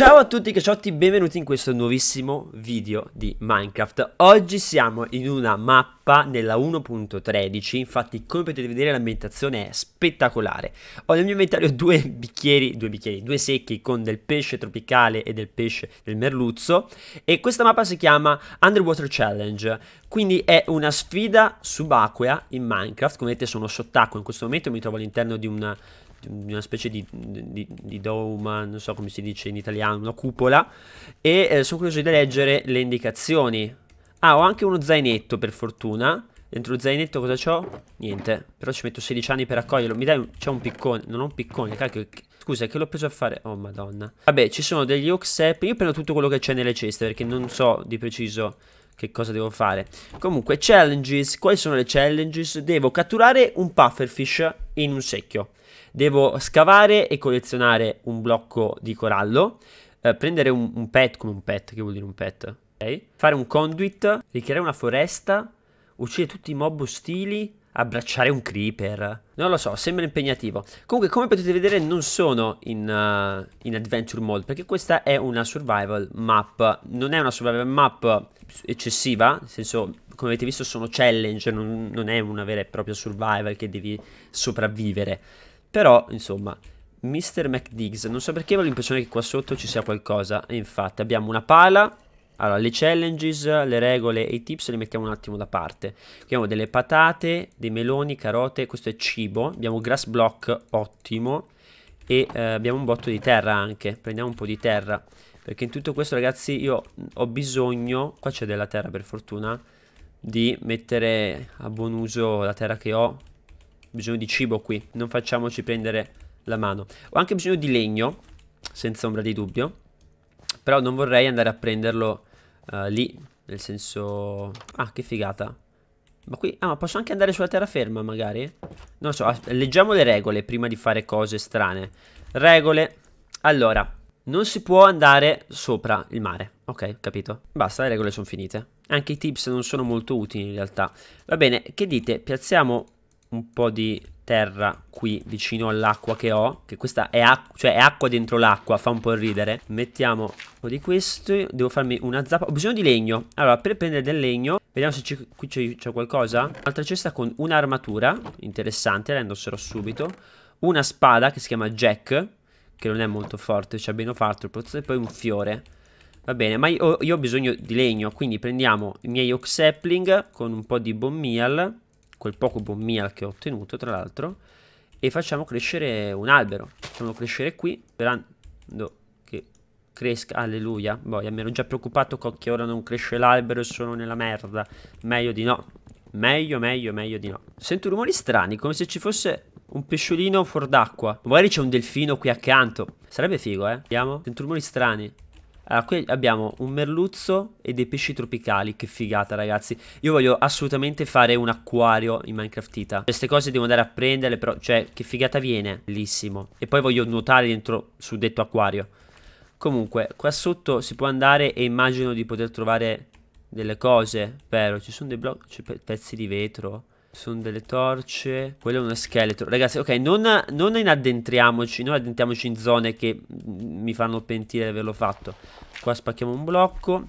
Ciao a tutti cacciotti, benvenuti in questo nuovissimo video di Minecraft. Oggi siamo in una mappa nella 1.13, infatti come potete vedere l'ambientazione è spettacolare. Ho nel mio inventario due bicchieri, due bicchieri, due secchi con del pesce tropicale e del pesce del merluzzo e questa mappa si chiama Underwater Challenge, quindi è una sfida subacquea in Minecraft, come vedete sono sott'acqua in questo momento, mi trovo all'interno di una una specie di, di, di doma, non so come si dice in italiano, una cupola, e eh, sono curioso di leggere le indicazioni. Ah, ho anche uno zainetto per fortuna. Dentro lo zainetto cosa c'ho? Niente, però ci metto 16 anni per accoglierlo. Mi dai un... c'è un piccone, non ho un piccone, cacchio. Scusa, che l'ho preso a fare? Oh madonna. Vabbè, ci sono degli oxep, io prendo tutto quello che c'è nelle ceste perché non so di preciso che cosa devo fare. Comunque, challenges. Quali sono le challenges? Devo catturare un pufferfish in un secchio. Devo scavare e collezionare un blocco di corallo. Eh, prendere un, un, pet, come un pet, che vuol dire un pet? Okay. Fare un conduit, ricreare una foresta, uccidere tutti i mob ostili, Abbracciare un creeper. Non lo so, sembra impegnativo. Comunque, come potete vedere, non sono in, uh, in adventure mode, perché questa è una survival map. Non è una survival map eccessiva, nel senso, come avete visto, sono challenge, non, non è una vera e propria survival che devi sopravvivere. Però, insomma, Mr. McDiggs, non so perché ho l'impressione che qua sotto ci sia qualcosa. E infatti, abbiamo una pala allora, le challenges, le regole e i tips le mettiamo un attimo da parte. abbiamo delle patate, dei meloni, carote, questo è cibo. Abbiamo grass block, ottimo. E eh, abbiamo un botto di terra anche. Prendiamo un po' di terra. Perché in tutto questo, ragazzi, io ho bisogno... Qua c'è della terra, per fortuna. Di mettere a buon uso la terra che ho. Ho bisogno di cibo qui. Non facciamoci prendere la mano. Ho anche bisogno di legno, senza ombra di dubbio. Però non vorrei andare a prenderlo uh, lì, nel senso... Ah, che figata. Ma qui... Ah, posso anche andare sulla terraferma, magari? Non lo so, leggiamo le regole prima di fare cose strane. Regole. Allora, non si può andare sopra il mare. Ok, capito. Basta, le regole sono finite. Anche i tips non sono molto utili in realtà. Va bene, che dite? Piazziamo un po' di terra qui vicino all'acqua che ho Che questa è acqua, cioè è acqua dentro l'acqua, fa un po' ridere Mettiamo un po' di questo, devo farmi una zappa Ho bisogno di legno, allora per prendere del legno Vediamo se qui c'è qualcosa Altra cesta con un'armatura, interessante, la indosserò subito Una spada che si chiama Jack Che non è molto forte, c'è cioè il fartropoz E poi un fiore Va bene, ma io, io, ho bisogno di legno, quindi prendiamo i miei oak sapling con un po' di bomb meal quel poco bommia che ho ottenuto tra l'altro e facciamo crescere un albero facciamolo crescere qui sperando che cresca alleluia boia mi ero già preoccupato che ora non cresce l'albero e sono nella merda meglio di no meglio meglio meglio di no sento rumori strani come se ci fosse un pesciolino fuor d'acqua magari c'è un delfino qui accanto sarebbe figo eh vediamo sento rumori strani allora, qui abbiamo un merluzzo e dei pesci tropicali, che figata ragazzi. Io voglio assolutamente fare un acquario in Minecraftita. Queste cose devo andare a prenderle, però, cioè, che figata viene. Bellissimo. E poi voglio nuotare dentro suddetto acquario. Comunque, qua sotto si può andare e immagino di poter trovare delle cose. Spero, ci sono dei blocchi, cioè, pezzi di vetro. Sono delle torce. Quello è uno scheletro. Ragazzi, ok, non, non inaddentriamoci. Non addentriamoci in zone che mm, mi fanno pentire di averlo fatto. Qua spacchiamo un blocco.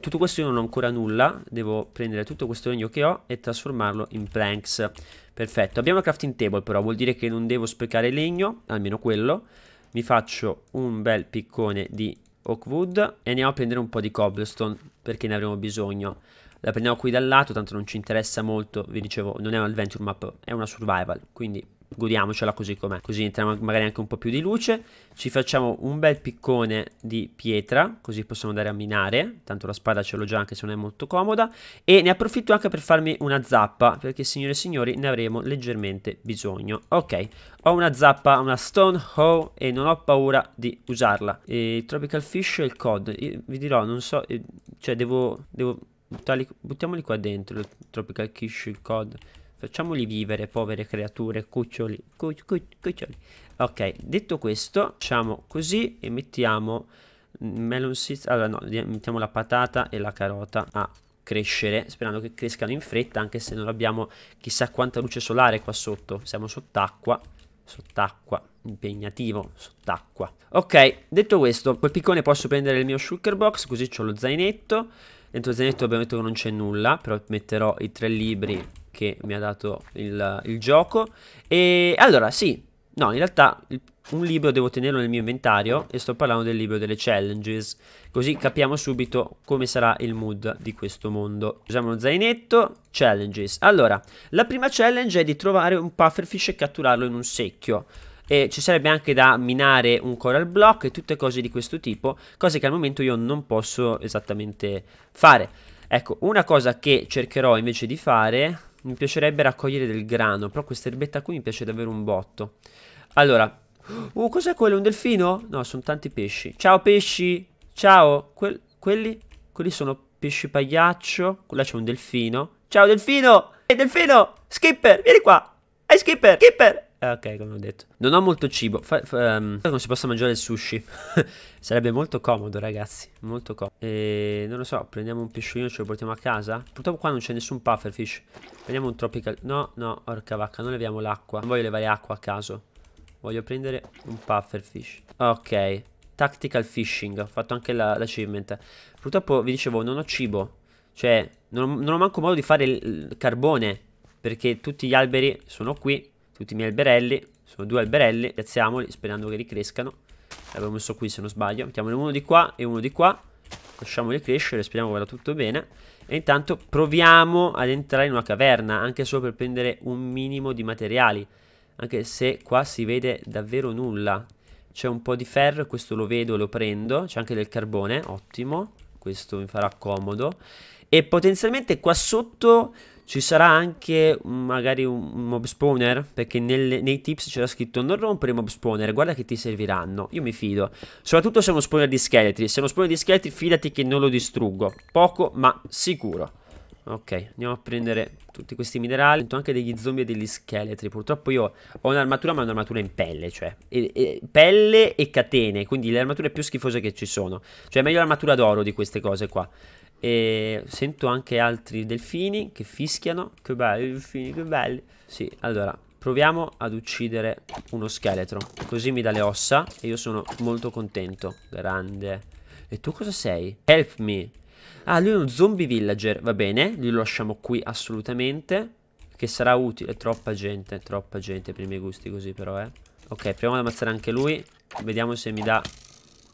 Tutto questo io non ho ancora nulla. Devo prendere tutto questo legno che ho e trasformarlo in planks. Perfetto. Abbiamo la crafting table però. Vuol dire che non devo sprecare legno. Almeno quello. Mi faccio un bel piccone di oak wood. E andiamo a prendere un po' di cobblestone. Perché ne avremo bisogno la prendiamo qui dal lato, tanto non ci interessa molto, vi dicevo, non è un adventure map, è una survival, quindi godiamocela così com'è, così entriamo magari anche un po' più di luce, ci facciamo un bel piccone di pietra, così possiamo andare a minare, tanto la spada ce l'ho già anche se non è molto comoda, e ne approfitto anche per farmi una zappa, perché signore e signori ne avremo leggermente bisogno, ok, ho una zappa, una stone hoe e non ho paura di usarla, e tropical fish e il cod, Io vi dirò, non so, eh, cioè devo, devo Buttali, buttiamoli qua dentro, Tropical Kish, il COD. Facciamoli vivere, povere creature, cuccioli, cuc, cuc, cuccioli. Ok, detto questo, facciamo così e mettiamo melon seeds, allora no, mettiamo la patata e la carota a crescere, sperando che crescano in fretta, anche se non abbiamo chissà quanta luce solare qua sotto, siamo sott'acqua, sott'acqua, impegnativo, sott'acqua. Ok, detto questo, col piccone posso prendere il mio shulker box, così ho lo zainetto, Dentro il zainetto ovviamente non c'è nulla, però metterò i tre libri che mi ha dato il, il gioco. E allora, sì, no, in realtà il, un libro devo tenerlo nel mio inventario e sto parlando del libro delle challenges, così capiamo subito come sarà il mood di questo mondo. Usiamo lo zainetto, challenges. Allora, la prima challenge è di trovare un pufferfish e catturarlo in un secchio e ci sarebbe anche da minare un coral block e tutte cose di questo tipo, cose che al momento io non posso esattamente fare. Ecco, una cosa che cercherò invece di fare, mi piacerebbe raccogliere del grano, però questa erbetta qui mi piace davvero un botto. Allora, uh, cos'è quello? Un delfino? No, sono tanti pesci. Ciao pesci! Ciao! Que quelli? Quelli sono pesci pagliaccio. Là c'è un delfino. Ciao delfino! Ehi delfino! Skipper, vieni qua! Ehi Skipper! Skipper! Eh, ok, come ho detto. Non ho molto cibo. Fa, fa, um, non si possa mangiare il sushi. Sarebbe molto comodo, ragazzi. Molto comodo. E non lo so, prendiamo un pesciolino e ce lo portiamo a casa. Purtroppo qua non c'è nessun pufferfish. Prendiamo un tropical... No, no, orca vacca, non leviamo l'acqua. Non voglio levare acqua a caso. Voglio prendere un pufferfish. Ok. Tactical fishing. Ho fatto anche l'achievement. La Purtroppo, vi dicevo, non ho cibo. Cioè, non, non ho manco modo di fare il carbone. Perché tutti gli alberi sono qui tutti i miei alberelli. Sono due alberelli, piazziamoli sperando che ricrescano. L'avevo messo qui se non sbaglio. Mettiamone uno di qua e uno di qua. Lasciamoli crescere, speriamo che vada tutto bene. E intanto proviamo ad entrare in una caverna, anche solo per prendere un minimo di materiali. Anche se qua si vede davvero nulla. C'è un po' di ferro, questo lo vedo, lo prendo. C'è anche del carbone, ottimo. Questo mi farà comodo. E potenzialmente qua sotto ci sarà anche mm, magari un mob spawner, perché nelle, nei tips c'era scritto non rompere i mob spawner, guarda che ti serviranno. Io mi fido. Soprattutto se è uno spawner di scheletri. Se è uno spawner di scheletri, fidati che non lo distruggo. Poco, ma sicuro. Ok, andiamo a prendere tutti questi minerali. Sento anche degli zombie e degli scheletri. Purtroppo io ho un'armatura, ma un'armatura in pelle, cioè. E, e, pelle e catene, quindi le armature più schifose che ci sono. Cioè, è meglio l'armatura d'oro di queste cose qua. E sento anche altri delfini che fischiano. Che belli, delfini, che belli. Sì, allora, proviamo ad uccidere uno scheletro. Così mi dà le ossa e io sono molto contento. Grande. E tu cosa sei? Help me. Ah, lui è un zombie villager. Va bene, lui lo lasciamo qui assolutamente. Che sarà utile. Troppa gente, troppa gente per i miei gusti così però, eh. Ok, proviamo ad ammazzare anche lui. Vediamo se mi dà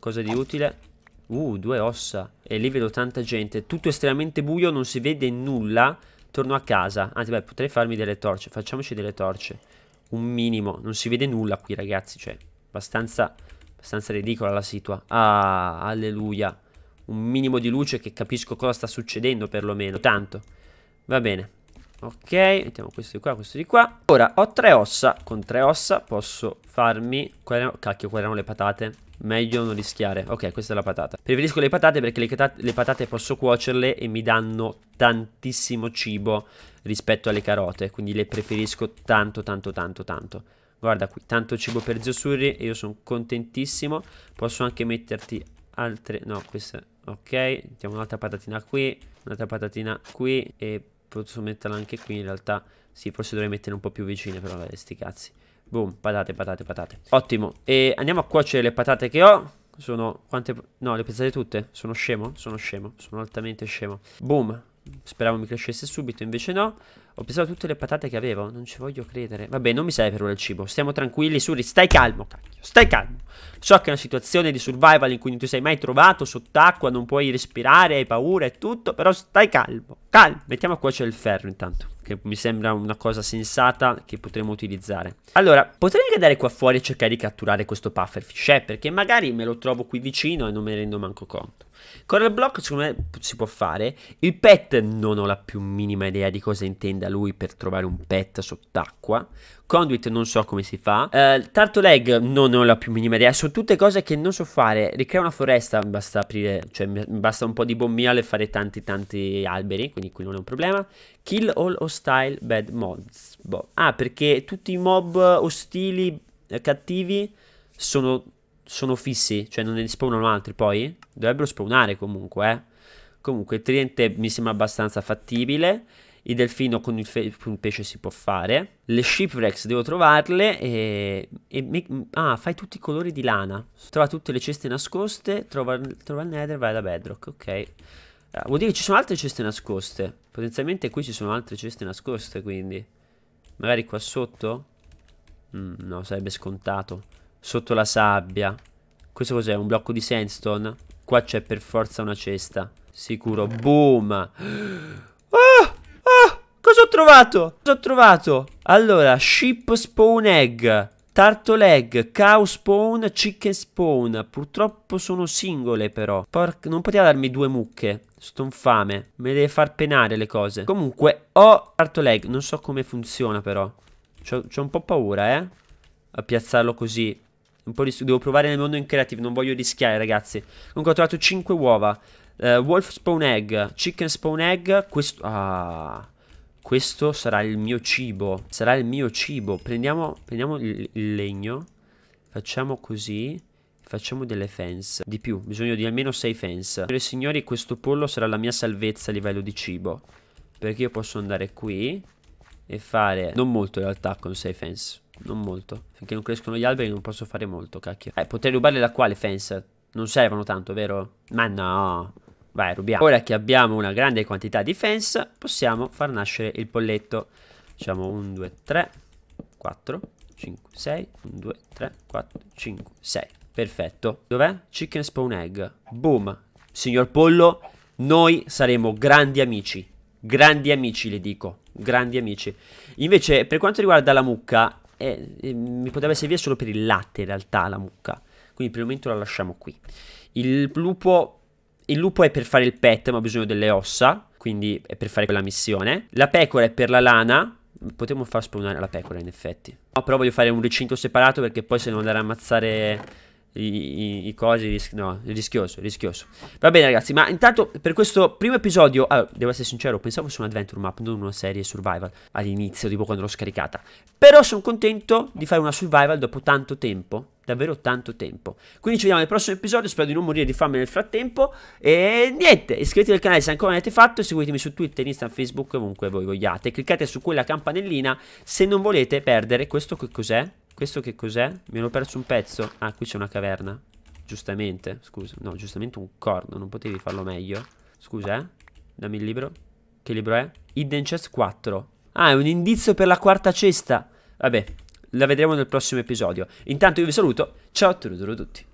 cosa di utile. Uh, due ossa. E lì vedo tanta gente. Tutto estremamente buio, non si vede nulla. Torno a casa. Anzi, beh, potrei farmi delle torce. Facciamoci delle torce. Un minimo. Non si vede nulla qui, ragazzi. Cioè, abbastanza, abbastanza ridicola la situazione. Ah, alleluia. Un minimo di luce che capisco cosa sta succedendo, perlomeno. Tanto. Va bene. Ok, mettiamo questo di qua, questo di qua. Ora, ho tre ossa. Con tre ossa posso farmi... Qual erano... Cacchio, quali erano le patate? Meglio non rischiare Ok questa è la patata Preferisco le patate perché le, le patate posso cuocerle E mi danno tantissimo cibo Rispetto alle carote Quindi le preferisco tanto tanto tanto tanto Guarda qui tanto cibo per Ziosurri E io sono contentissimo Posso anche metterti altre No questa Ok Mettiamo un'altra patatina qui Un'altra patatina qui E posso metterla anche qui in realtà Sì forse dovrei mettere un po' più vicine Però vabbè sti cazzi Boom, patate, patate, patate. Ottimo. E andiamo a cuocere le patate che ho. Sono quante... No, le pensate tutte? Sono scemo? Sono scemo. Sono altamente scemo. Boom. Speravo mi crescesse subito, invece no. Ho preso tutte le patate che avevo, non ci voglio credere. Vabbè, non mi serve ora il cibo. Stiamo tranquilli, Suri, stai calmo, cacchio, stai calmo. So che è una situazione di survival in cui non ti sei mai trovato sott'acqua, non puoi respirare, hai paura e tutto, però stai calmo, calmo. Mettiamo a cuocere il ferro intanto, che mi sembra una cosa sensata che potremmo utilizzare. Allora, potrei anche andare qua fuori e cercare di catturare questo pufferfish, eh, perché magari me lo trovo qui vicino e non me ne rendo manco conto. Coral Block secondo me si può fare. Il pet non ho la più minima idea di cosa intenda lui per trovare un pet sott'acqua. Conduit non so come si fa. Uh, eh, Turtle Egg non ho la più minima idea. Sono tutte cose che non so fare. Ricrea una foresta, basta aprire, cioè basta un po' di bombiale e fare tanti tanti alberi, quindi qui non è un problema. Kill all hostile bad mobs. Boh. Ah, perché tutti i mob ostili cattivi sono sono fissi, cioè non ne spawnano altri poi. Dovrebbero spawnare comunque, eh. Comunque, il tridente mi sembra abbastanza fattibile. Il delfino con il, con il, pesce si può fare. Le shipwrecks devo trovarle. E, e, ah, fai tutti i colori di lana. Trova tutte le ceste nascoste. Trova, trova il nether, vai da bedrock. Ok. Ah, vuol dire che ci sono altre ceste nascoste. Potenzialmente qui ci sono altre ceste nascoste, quindi. Magari qua sotto? Mm, no, sarebbe scontato. Sotto la sabbia. Questo cos'è? Un blocco di sandstone? Qua c'è per forza una cesta. Sicuro. Boom! Ah! Ah! Cosa ho trovato? Cosa ho trovato? Allora, ship spawn egg. Turtle egg, cow spawn, chicken spawn. Purtroppo sono singole però. Porca, non poteva darmi due mucche. Sto infame. Me deve far penare le cose. Comunque, ho turtle egg. Non so come funziona però. C'ho un po' paura, eh. A piazzarlo così. Un po' di... Devo provare nel mondo in creative, non voglio rischiare, ragazzi. Comunque ho trovato 5 uova. Uh, wolf spawn egg, chicken spawn egg. Questo... Ah... Questo sarà il mio cibo. Sarà il mio cibo. Prendiamo, prendiamo il, il legno. Facciamo così. Facciamo delle fence. Di più, bisogno di almeno 6 fence. Signore e signori, questo pollo sarà la mia salvezza a livello di cibo. Perché io posso andare qui e fare... Non molto in realtà con 6 fence. Non molto. Finché non crescono gli alberi non posso fare molto, cacchio. Eh, potrei rubarle da qua le fence. Non servono tanto, vero? Ma no. Vai, rubiamo. Ora che abbiamo una grande quantità di fence, possiamo far nascere il polletto. Facciamo 1, 2, 3, 4, 5, 6, 1, 2, 3, 4, 5, 6. Perfetto. Dov'è? Chicken spawn egg. Boom. Signor Pollo, noi saremo grandi amici. Grandi amici, le dico. Grandi amici. Invece, per quanto riguarda la mucca, eh, eh, mi poteva servire solo per il latte in realtà la mucca. Quindi per il momento la lasciamo qui. Il lupo, il lupo è per fare il pet, ma ho bisogno delle ossa, quindi è per fare quella missione. La pecora è per la lana, Potremmo far spawnare la pecora in effetti No però voglio fare un recinto separato perché poi se non andare a ammazzare i, i, i cosi ris no, rischioso, rischioso. Va bene ragazzi, ma intanto per questo primo episodio, allora, devo essere sincero, pensavo fosse un adventure map, non una serie survival all'inizio, tipo quando l'ho scaricata. Però sono contento di fare una survival dopo tanto tempo davvero tanto tempo. Quindi ci vediamo nel prossimo episodio, spero di non morire di fame nel frattempo. E niente, iscrivetevi al canale se ancora non l'avete fatto, seguitemi su Twitter, Instagram, Facebook, ovunque voi vogliate. Cliccate su quella campanellina se non volete perdere. Questo che cos'è? Questo che cos'è? Mi ero perso un pezzo. Ah, qui c'è una caverna. Giustamente, scusa. No, giustamente un corno, non potevi farlo meglio. Scusa, eh. Dammi il libro. Che libro è? Hidden Chest 4. Ah, è un indizio per la quarta cesta. Vabbè, la vedremo nel prossimo episodio. Intanto io vi saluto, ciao a tutti.